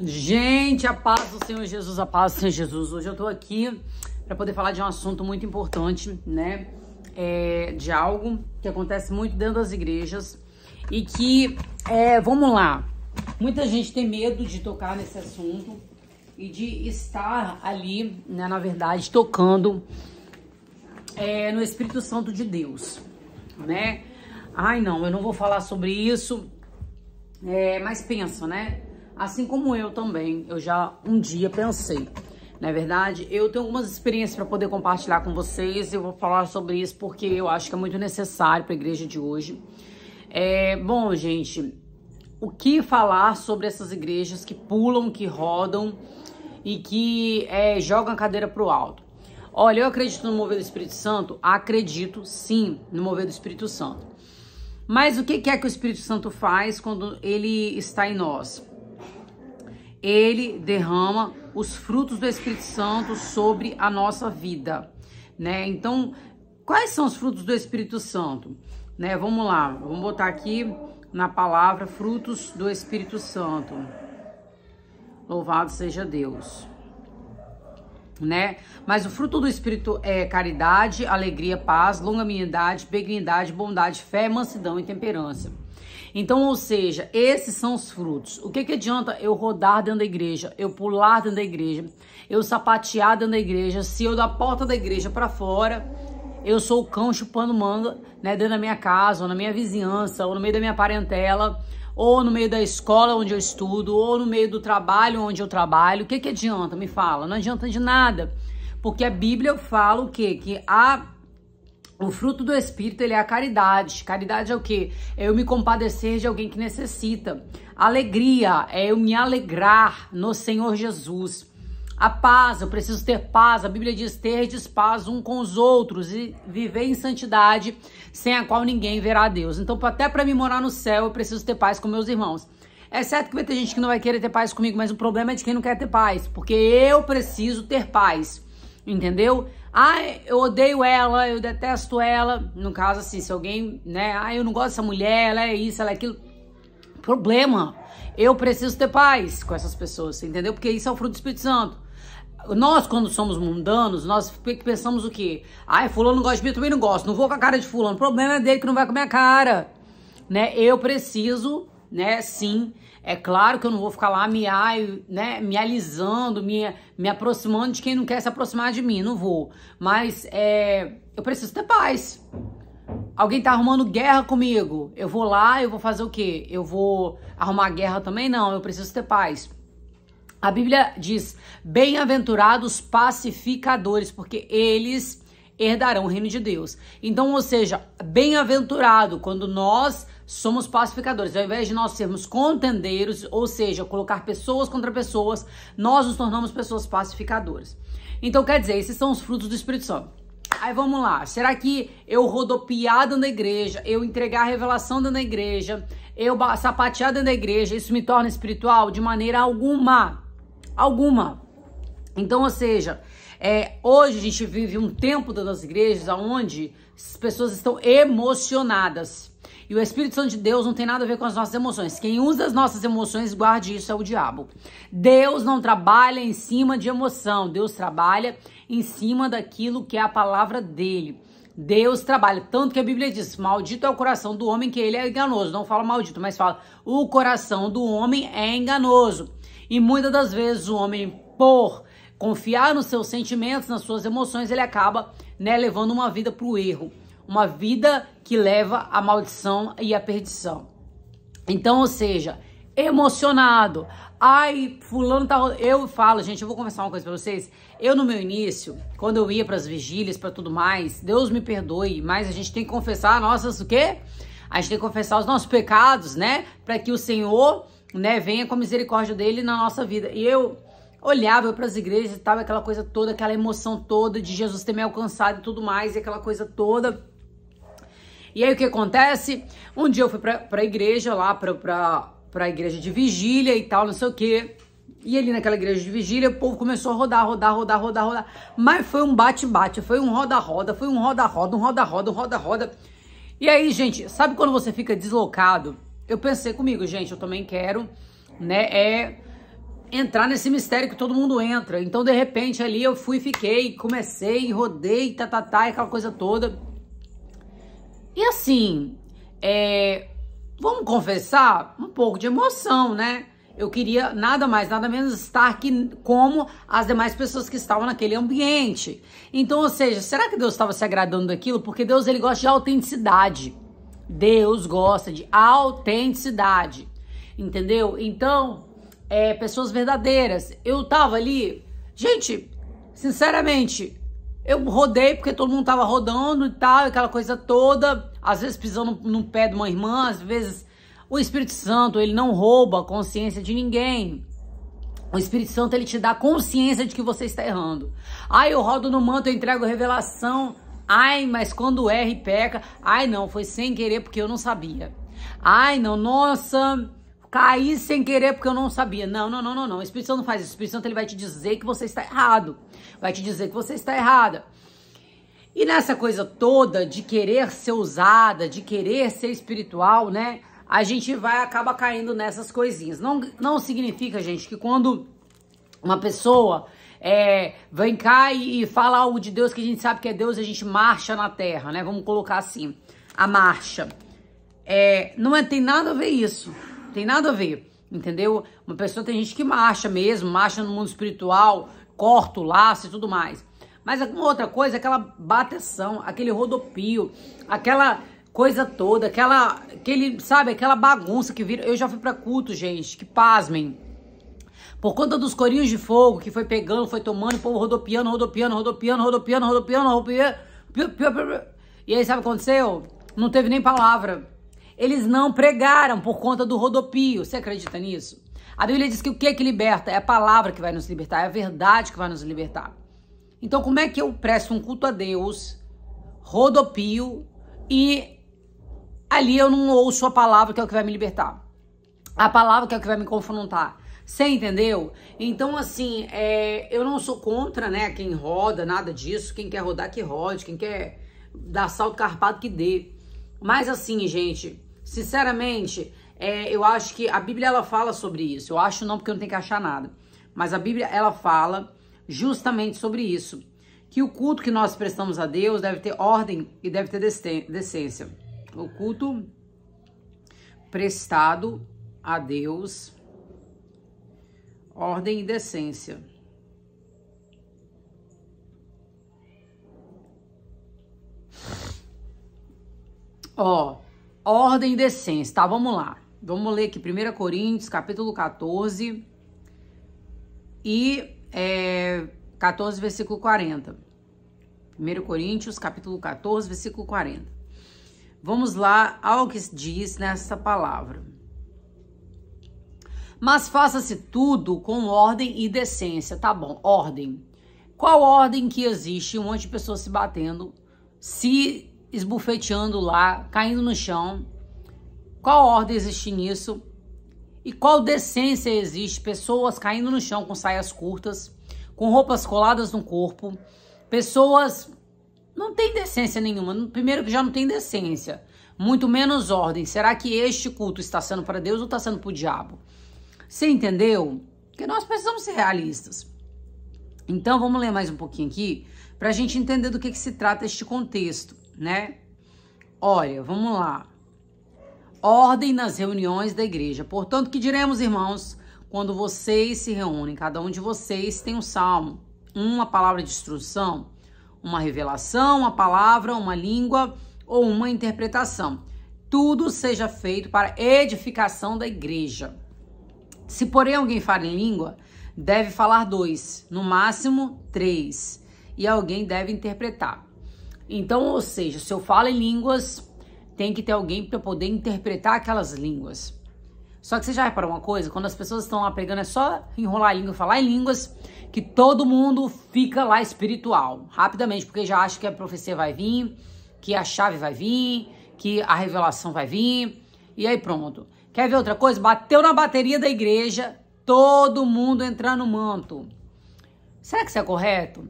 Gente, a paz do Senhor Jesus, a paz do Senhor Jesus. Hoje eu tô aqui para poder falar de um assunto muito importante, né? É, de algo que acontece muito dentro das igrejas e que, é, vamos lá, muita gente tem medo de tocar nesse assunto e de estar ali, né, na verdade, tocando é, no Espírito Santo de Deus, né? Ai, não, eu não vou falar sobre isso, é, mas pensa, né? Assim como eu também, eu já um dia pensei. Na é verdade, eu tenho algumas experiências para poder compartilhar com vocês. Eu vou falar sobre isso porque eu acho que é muito necessário para a igreja de hoje. É, bom, gente, o que falar sobre essas igrejas que pulam, que rodam e que é, jogam a cadeira para o alto? Olha, eu acredito no mover do Espírito Santo? Acredito sim no mover do Espírito Santo. Mas o que é que o Espírito Santo faz quando ele está em nós? ele derrama os frutos do Espírito Santo sobre a nossa vida, né? Então, quais são os frutos do Espírito Santo? Né? Vamos lá, vamos botar aqui na palavra frutos do Espírito Santo. Louvado seja Deus. Né? Mas o fruto do Espírito é caridade, alegria, paz, longanimidade, benignidade, bondade, fé, mansidão e temperança. Então, ou seja, esses são os frutos. O que, que adianta eu rodar dentro da igreja, eu pular dentro da igreja, eu sapatear dentro da igreja, se eu da porta da igreja para fora, eu sou o cão chupando manga, né, dentro da minha casa, ou na minha vizinhança, ou no meio da minha parentela, ou no meio da escola onde eu estudo, ou no meio do trabalho onde eu trabalho. O que, que adianta? Me fala. Não adianta de nada. Porque a Bíblia fala o quê? Que a o fruto do Espírito, ele é a caridade. Caridade é o quê? É eu me compadecer de alguém que necessita. Alegria é eu me alegrar no Senhor Jesus. A paz, eu preciso ter paz. A Bíblia diz: ter paz um com os outros e viver em santidade, sem a qual ninguém verá a Deus. Então, até para me morar no céu, eu preciso ter paz com meus irmãos. É certo que vai ter gente que não vai querer ter paz comigo, mas o problema é de quem não quer ter paz, porque eu preciso ter paz entendeu? Ah, eu odeio ela, eu detesto ela. No caso, assim, se alguém, né? Ah, eu não gosto dessa mulher, ela é isso, ela é aquilo. Problema. Eu preciso ter paz com essas pessoas, entendeu? Porque isso é o fruto do Espírito Santo. Nós, quando somos mundanos, nós pensamos o quê? Ai, fulano não gosta de mim, eu também não gosto. Não vou com a cara de fulano. O problema é dele que não vai com a minha cara. Né? Eu preciso né? Sim, é claro que eu não vou ficar lá me, ai, né, me alisando, me, me aproximando de quem não quer se aproximar de mim, não vou. Mas é, eu preciso ter paz. Alguém tá arrumando guerra comigo. Eu vou lá, eu vou fazer o quê? Eu vou arrumar guerra também? Não, eu preciso ter paz. A Bíblia diz: bem-aventurados pacificadores, porque eles herdarão o reino de Deus. Então, ou seja, bem-aventurado quando nós somos pacificadores. Ao invés de nós sermos contendeiros, ou seja, colocar pessoas contra pessoas, nós nos tornamos pessoas pacificadoras. Então, quer dizer, esses são os frutos do Espírito Santo. Aí vamos lá. Será que eu rodopiar dentro da igreja, eu entregar a revelação dentro da igreja, eu sapatear dentro da igreja, isso me torna espiritual? De maneira alguma. Alguma. Então, ou seja, é, hoje a gente vive um tempo das igrejas onde as pessoas estão emocionadas. E o Espírito Santo de Deus não tem nada a ver com as nossas emoções. Quem usa as nossas emoções, guarde isso, é o diabo. Deus não trabalha em cima de emoção. Deus trabalha em cima daquilo que é a palavra dele. Deus trabalha. Tanto que a Bíblia diz: Maldito é o coração do homem, que ele é enganoso. Não fala maldito, mas fala: O coração do homem é enganoso. E muitas das vezes o homem, por confiar nos seus sentimentos, nas suas emoções, ele acaba né, levando uma vida para o erro uma vida que leva à maldição e à perdição. Então, ou seja, emocionado. Ai, fulano tá. Eu falo, gente, eu vou conversar uma coisa pra vocês. Eu, no meu início, quando eu ia pras vigílias, para tudo mais, Deus me perdoe, mas a gente tem que confessar nossas o quê? A gente tem que confessar os nossos pecados, né? Para que o Senhor, né, venha com a misericórdia dele na nossa vida. E eu olhava para as igrejas e tava aquela coisa toda, aquela emoção toda de Jesus ter me alcançado e tudo mais, e aquela coisa toda. E aí o que acontece? Um dia eu fui pra, pra igreja lá, pra, pra, pra igreja de vigília e tal, não sei o quê. E ali naquela igreja de vigília, o povo começou a rodar, rodar, rodar, rodar, rodar. Mas foi um bate-bate, foi um roda-roda, foi um roda-roda, um roda-roda, um roda-roda. E aí, gente, sabe quando você fica deslocado? Eu pensei comigo, gente, eu também quero, né, é entrar nesse mistério que todo mundo entra. Então, de repente, ali eu fui, fiquei, comecei, rodei, tatatá, tá, tá, tá aquela coisa toda. E assim, é, vamos confessar, um pouco de emoção, né? Eu queria nada mais, nada menos estar aqui como as demais pessoas que estavam naquele ambiente. Então, ou seja, será que Deus estava se agradando daquilo? Porque Deus ele gosta de autenticidade. Deus gosta de autenticidade. Entendeu? Então, é, pessoas verdadeiras. Eu tava ali, gente, sinceramente, eu rodei porque todo mundo tava rodando e tal, aquela coisa toda. Às vezes pisando no pé de uma irmã, às vezes o Espírito Santo, ele não rouba a consciência de ninguém. O Espírito Santo, ele te dá consciência de que você está errando. Ai, eu rodo no manto, eu entrego revelação. Ai, mas quando erra e peca. Ai, não, foi sem querer porque eu não sabia. Ai, não, nossa, caí sem querer porque eu não sabia. Não, não, não, não, não. O Espírito Santo não faz isso. O Espírito Santo ele vai te dizer que você está errado. Vai te dizer que você está errada. E nessa coisa toda de querer ser usada, de querer ser espiritual, né? A gente vai acaba caindo nessas coisinhas. Não, não significa, gente, que quando uma pessoa é, vem cá e, e fala algo de Deus que a gente sabe que é Deus, a gente marcha na terra, né? Vamos colocar assim, a marcha. É, não é, tem nada a ver isso. Tem nada a ver, entendeu? Uma pessoa tem gente que marcha mesmo, marcha no mundo espiritual, corta o laço e tudo mais. Mas alguma outra coisa é aquela bateção, aquele rodopio, aquela coisa toda, aquela, aquele, sabe, aquela bagunça que vira. Eu já fui para culto, gente, que pasmem. Por conta dos corinhos de fogo que foi pegando, foi tomando, o povo rodopiando, rodopiando, rodopiando, rodopiando, rodopiando, rodopiando. rodopiando. E aí, sabe o que aconteceu? Não teve nem palavra. Eles não pregaram por conta do rodopio. Você acredita nisso? A Bíblia diz que o que é que liberta? É a palavra que vai nos libertar, é a verdade que vai nos libertar. Então, como é que eu presto um culto a Deus, rodopio e ali eu não ouço a palavra que é o que vai me libertar? A palavra que é o que vai me confrontar. Você entendeu? Então, assim, é, eu não sou contra, né, quem roda, nada disso. Quem quer rodar, que rode. Quem quer dar salto carpado, que dê. Mas, assim, gente, Sinceramente, é, eu acho que a Bíblia ela fala sobre isso. Eu acho não porque eu não tenho que achar nada. Mas a Bíblia ela fala justamente sobre isso, que o culto que nós prestamos a Deus deve ter ordem e deve ter decência. O culto prestado a Deus, ordem e decência. Ó, ordem e decência, tá? Vamos lá. Vamos ler aqui 1 Coríntios, capítulo 14 e é, 14, versículo 40. 1 Coríntios, capítulo 14, versículo 40. Vamos lá ao que diz nessa palavra. Mas faça-se tudo com ordem e decência, tá bom? Ordem. Qual ordem que existe um monte de pessoas se batendo se esbufeteando lá, caindo no chão. Qual ordem existe nisso? E qual decência existe? Pessoas caindo no chão com saias curtas, com roupas coladas no corpo, pessoas não tem decência nenhuma. Primeiro que já não tem decência, muito menos ordem. Será que este culto está sendo para Deus ou está sendo para o diabo? Você entendeu? Que nós precisamos ser realistas. Então vamos ler mais um pouquinho aqui para a gente entender do que, que se trata este contexto né? Olha, vamos lá. Ordem nas reuniões da igreja. Portanto, que diremos, irmãos, quando vocês se reúnem, cada um de vocês tem um salmo, uma palavra de instrução, uma revelação, uma palavra, uma língua ou uma interpretação. Tudo seja feito para edificação da igreja. Se porém alguém falar em língua, deve falar dois, no máximo três, e alguém deve interpretar. Então, ou seja, se eu falo em línguas, tem que ter alguém para poder interpretar aquelas línguas. Só que você já reparou uma coisa? Quando as pessoas estão lá pregando, é só enrolar a língua falar em línguas que todo mundo fica lá espiritual, rapidamente, porque já acha que a profecia vai vir, que a chave vai vir, que a revelação vai vir, e aí pronto. Quer ver outra coisa? Bateu na bateria da igreja, todo mundo entrando no manto. Será que isso é correto?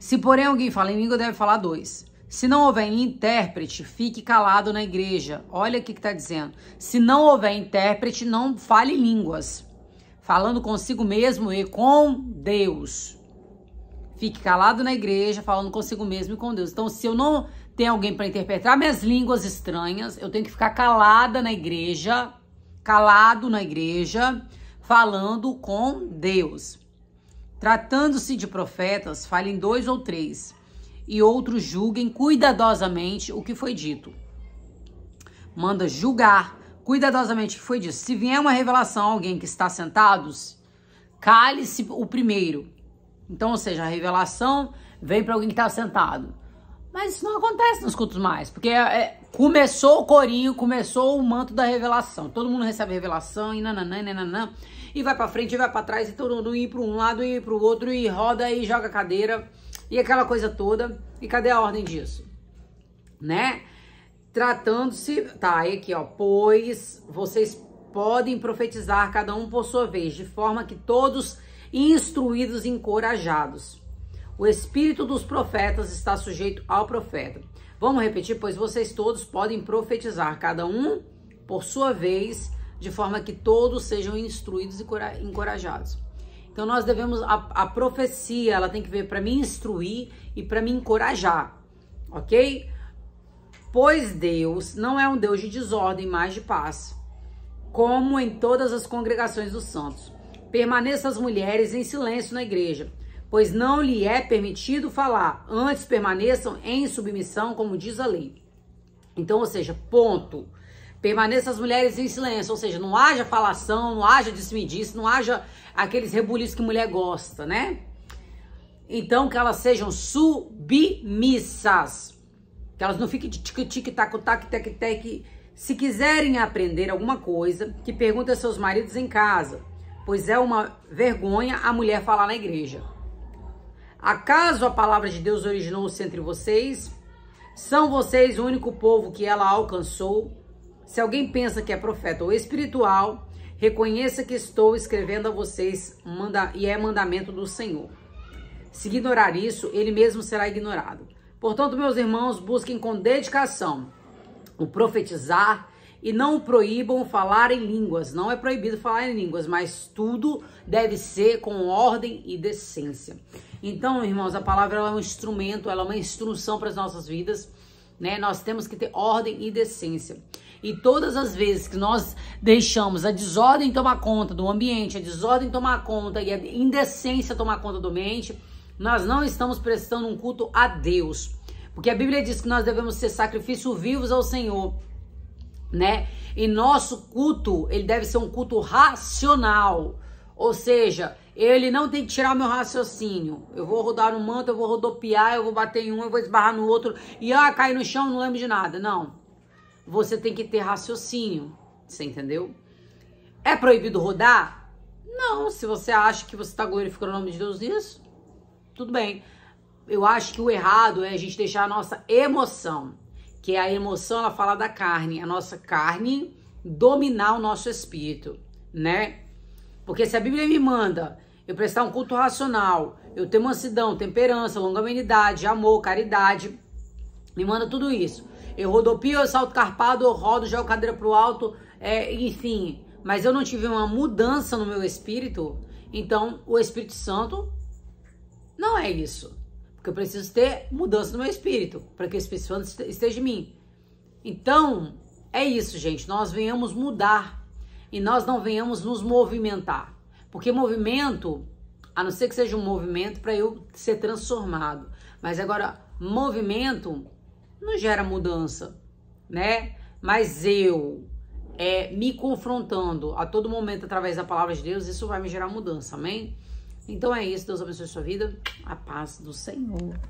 Se porém alguém fala em língua, deve falar dois. Se não houver intérprete, fique calado na igreja. Olha o que está dizendo. Se não houver intérprete, não fale línguas. Falando consigo mesmo e com Deus. Fique calado na igreja, falando consigo mesmo e com Deus. Então, se eu não tenho alguém para interpretar minhas línguas estranhas, eu tenho que ficar calada na igreja, calado na igreja, falando com Deus. Tratando-se de profetas, falem dois ou três, e outros julguem cuidadosamente o que foi dito. Manda julgar cuidadosamente o que foi dito. Se vier uma revelação a alguém que está sentado, cale-se o primeiro. Então, ou seja, a revelação vem para alguém que está sentado. Mas isso não acontece nos cultos mais, porque é, é, começou o corinho, começou o manto da revelação. Todo mundo recebe revelação e nananã, nananã e vai para frente, e vai para trás, e todo mundo ir para um lado, e para o outro, e roda e joga cadeira, e aquela coisa toda. E cadê a ordem disso? Né? Tratando-se, tá, aí aqui ó, pois vocês podem profetizar cada um por sua vez, de forma que todos instruídos e encorajados. O espírito dos profetas está sujeito ao profeta. Vamos repetir, pois vocês todos podem profetizar, cada um por sua vez, de forma que todos sejam instruídos e encorajados. Então nós devemos a, a profecia, ela tem que ver para me instruir e para me encorajar, OK? Pois Deus não é um Deus de desordem, mas de paz, como em todas as congregações dos santos. permaneça as mulheres em silêncio na igreja, pois não lhe é permitido falar, antes permaneçam em submissão, como diz a lei. Então, ou seja, ponto permaneçam as mulheres em silêncio, ou seja, não haja falação, não haja desmedice, não haja aqueles rebuliços que mulher gosta, né? Então que elas sejam submissas, que elas não fiquem de tic-tic-tac-tac, tec-tec. Se quiserem aprender alguma coisa, que perguntem aos seus maridos em casa, pois é uma vergonha a mulher falar na igreja. Acaso a palavra de Deus originou-se entre vocês? São vocês o único povo que ela alcançou? Se alguém pensa que é profeta ou espiritual, reconheça que estou escrevendo a vocês manda, e é mandamento do Senhor. Se ignorar isso, ele mesmo será ignorado. Portanto, meus irmãos, busquem com dedicação o profetizar e não proíbam falar em línguas. Não é proibido falar em línguas, mas tudo deve ser com ordem e decência. Então, irmãos, a palavra é um instrumento, ela é uma instrução para as nossas vidas né? Nós temos que ter ordem e decência. E todas as vezes que nós deixamos a desordem tomar conta do ambiente, a desordem tomar conta e a indecência tomar conta do ambiente, nós não estamos prestando um culto a Deus. Porque a Bíblia diz que nós devemos ser sacrifício vivos ao Senhor, né? E nosso culto, ele deve ser um culto racional. Ou seja, ele não tem que tirar meu raciocínio. Eu vou rodar no manto, eu vou rodopiar, eu vou bater em um, eu vou esbarrar no outro e ah, cair no chão, não lembro de nada. Não. Você tem que ter raciocínio. Você entendeu? É proibido rodar? Não. Se você acha que você está glorificando o nome de Deus nisso, tudo bem. Eu acho que o errado é a gente deixar a nossa emoção, que é a emoção, ela fala da carne, a nossa carne dominar o nosso espírito, né? Porque se a Bíblia me manda eu prestar um culto racional, eu ter mansidão, temperança, longanimidade, amor, caridade, me manda tudo isso. Eu rodopio, eu salto carpado, eu rodo, jogo cadeira pro alto, é, enfim. Mas eu não tive uma mudança no meu espírito, então o Espírito Santo não é isso. Porque eu preciso ter mudança no meu espírito, para que o Espírito Santo esteja em mim. Então, é isso, gente. Nós venhamos mudar e nós não venhamos nos movimentar. Porque movimento, a não ser que seja um movimento para eu ser transformado. Mas agora, movimento não gera mudança, né? Mas eu é, me confrontando a todo momento através da palavra de Deus, isso vai me gerar mudança, amém? Então é isso, Deus abençoe a sua vida, a paz do Senhor.